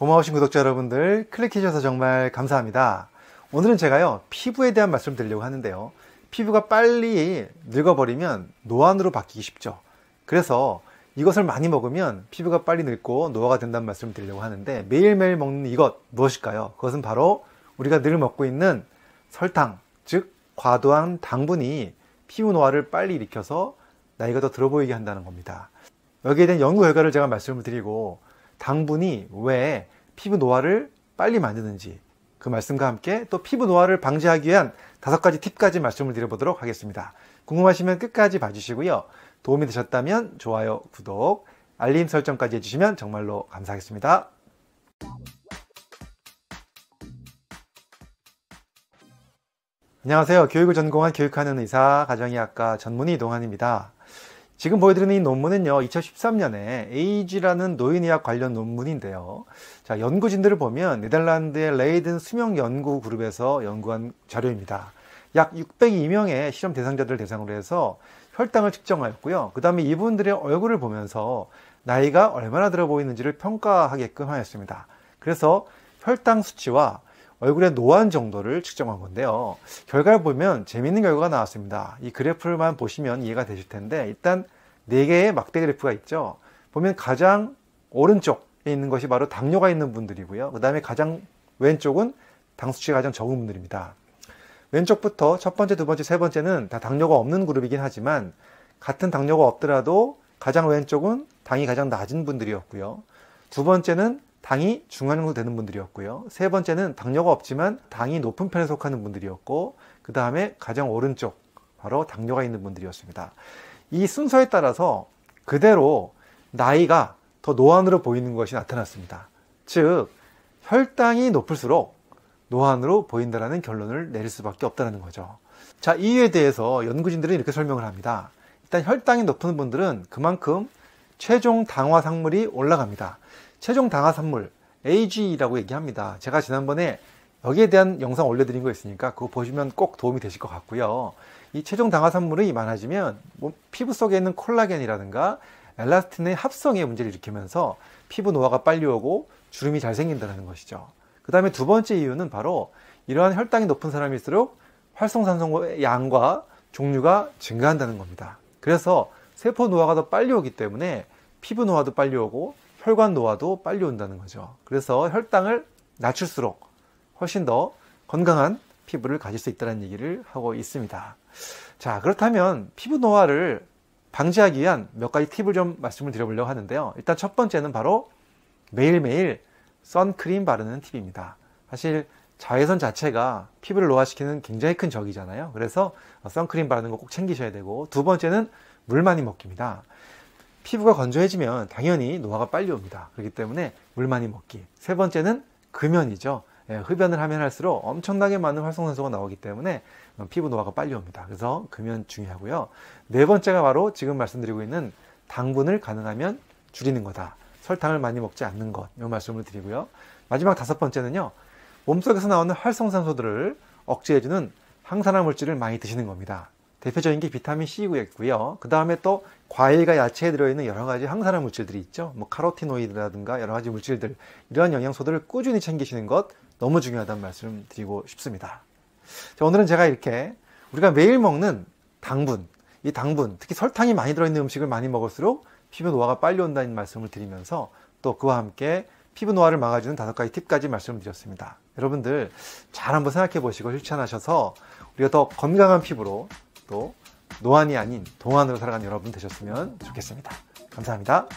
고마우신 구독자 여러분들 클릭해주셔서 정말 감사합니다. 오늘은 제가요, 피부에 대한 말씀 을 드리려고 하는데요. 피부가 빨리 늙어버리면 노안으로 바뀌기 쉽죠. 그래서 이것을 많이 먹으면 피부가 빨리 늙고 노화가 된다는 말씀을 드리려고 하는데 매일매일 먹는 이것 무엇일까요? 그것은 바로 우리가 늘 먹고 있는 설탕, 즉 과도한 당분이 피부 노화를 빨리 일으켜서 나이가 더 들어 보이게 한다는 겁니다. 여기에 대한 연구 결과를 제가 말씀을 드리고 당분이 왜 피부 노화를 빨리 만드는지 그 말씀과 함께 또 피부 노화를 방지하기 위한 다섯 가지 팁까지 말씀을 드려보도록 하겠습니다. 궁금하시면 끝까지 봐주시고요. 도움이 되셨다면 좋아요, 구독, 알림 설정까지 해주시면 정말로 감사하겠습니다. 안녕하세요. 교육을 전공한 교육하는 의사, 가정의학과 전문의 동환입니다. 지금 보여드리는 이 논문은요, 2013년에 에이지라는 노인의학 관련 논문인데요. 자, 연구진들을 보면 네덜란드의 레이든 수명 연구 그룹에서 연구한 자료입니다. 약 602명의 실험 대상자들을 대상으로 해서 혈당을 측정하였고요. 그 다음에 이분들의 얼굴을 보면서 나이가 얼마나 들어 보이는지를 평가하게끔 하였습니다. 그래서 혈당 수치와 얼굴의 노안 정도를 측정한 건데요. 결과를 보면 재미있는 결과가 나왔습니다. 이 그래프만 보시면 이해가 되실 텐데 일단 4개의 막대 그래프가 있죠. 보면 가장 오른쪽에 있는 것이 바로 당뇨가 있는 분들이고요. 그 다음에 가장 왼쪽은 당수치가 가장 적은 분들입니다. 왼쪽부터 첫 번째, 두 번째, 세 번째는 다 당뇨가 없는 그룹이긴 하지만 같은 당뇨가 없더라도 가장 왼쪽은 당이 가장 낮은 분들이었고요. 두 번째는 당이 중간 정도 되는 분들이었고요. 세 번째는 당뇨가 없지만 당이 높은 편에 속하는 분들이었고, 그 다음에 가장 오른쪽, 바로 당뇨가 있는 분들이었습니다. 이 순서에 따라서 그대로 나이가 더 노안으로 보이는 것이 나타났습니다. 즉, 혈당이 높을수록 노안으로 보인다라는 결론을 내릴 수밖에 없다는 거죠. 자, 이에 대해서 연구진들은 이렇게 설명을 합니다. 일단 혈당이 높은 분들은 그만큼 최종 당화 상물이 올라갑니다. 최종 당화 선물 AG라고 얘기합니다. 제가 지난번에 여기에 대한 영상 올려드린 거 있으니까 그거 보시면 꼭 도움이 되실 것 같고요. 이 최종 당화 산물이 많아지면 뭐 피부 속에 있는 콜라겐이라든가 엘라스틴의 합성에 문제를 일으키면서 피부 노화가 빨리 오고 주름이 잘 생긴다는 것이죠. 그 다음에 두 번째 이유는 바로 이러한 혈당이 높은 사람일수록 활성산소의 양과 종류가 증가한다는 겁니다. 그래서 세포 노화가 더 빨리 오기 때문에 피부 노화도 빨리 오고 혈관 노화도 빨리 온다는 거죠. 그래서 혈당을 낮출수록 훨씬 더 건강한 피부를 가질 수 있다는 얘기를 하고 있습니다. 자, 그렇다면 피부 노화를 방지하기 위한 몇 가지 팁을 좀 말씀을 드려보려고 하는데요. 일단 첫 번째는 바로 매일매일 선크림 바르는 팁입니다. 사실 자외선 자체가 피부를 노화시키는 굉장히 큰 적이잖아요. 그래서 선크림 바르는 거 꼭 챙기셔야 되고 두 번째는 물 많이 먹기입니다. 피부가 건조해지면 당연히 노화가 빨리 옵니다. 그렇기 때문에 물 많이 먹기. 세 번째는 금연이죠. 예, 흡연을 하면 할수록 엄청나게 많은 활성산소가 나오기 때문에 피부 노화가 빨리 옵니다. 그래서 금연 중요하고요. 네 번째가 바로 지금 말씀드리고 있는 당분을 가능하면 줄이는 거다. 설탕을 많이 먹지 않는 것. 이 말씀을 드리고요. 마지막 다섯 번째는요. 몸속에서 나오는 활성산소들을 억제해주는 항산화 물질을 많이 드시는 겁니다. 대표적인 게 비타민 C고요. 그 다음에 또 과일과 야채에 들어있는 여러 가지 항산화 물질들이 있죠. 뭐 카로티노이드라든가 여러 가지 물질들 이러한 영양소들을 꾸준히 챙기시는 것 너무 중요하다는 말씀 드리고 싶습니다. 자, 오늘은 제가 이렇게 우리가 매일 먹는 당분, 이 당분, 특히 설탕이 많이 들어있는 음식을 많이 먹을수록 피부 노화가 빨리 온다는 말씀을 드리면서 또 그와 함께 피부 노화를 막아주는 다섯 가지 팁까지 말씀드렸습니다. 여러분들 잘 한번 생각해 보시고 실천하셔서 우리가 더 건강한 피부로 또 노안이 아닌 동안으로 살아가는 여러분 되셨으면 좋겠습니다. 감사합니다.